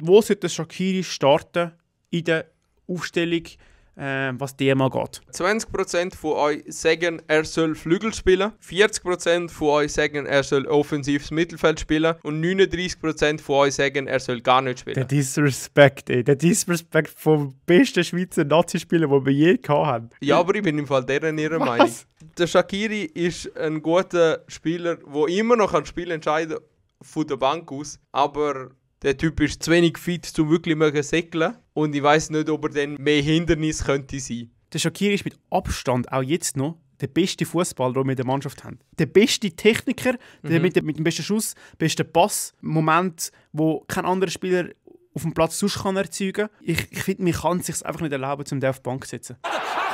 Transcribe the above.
wo sollte Shakiri starten in der Aufstellung, äh, was die mal geht? 20% von euch sagen, er soll Flügel spielen, 40% von euch sagen, er soll offensives Mittelfeld spielen und 39% von euch sagen, er soll gar nicht spielen. Der Disrespect, ey. Der Disrespect vom besten Schweizer Nazi-Spieler, den wir je hatten. Ja, aber ich bin im Fall deren ihrer Meinung. Der Shakiri ist ein guter Spieler, der immer noch an Spiel entscheiden von der Bank aus, aber der Typ ist zu wenig fit, um wirklich zu säckeln. Und ich weiß nicht, ob er dann mehr Hindernis könnte sein. Der Shakiri ist mit Abstand, auch jetzt noch, der beste Fußballer, den wir in der Mannschaft haben. Der beste Techniker, der mhm. mit, mit, dem besten Schuss, besten Pass, Moment, wo kein anderer Spieler auf dem Platz sonst kann erzeugen kann. Ich, ich finde, man kann es sich einfach nicht erlauben, zum auf die Bank zu setzen. Ah,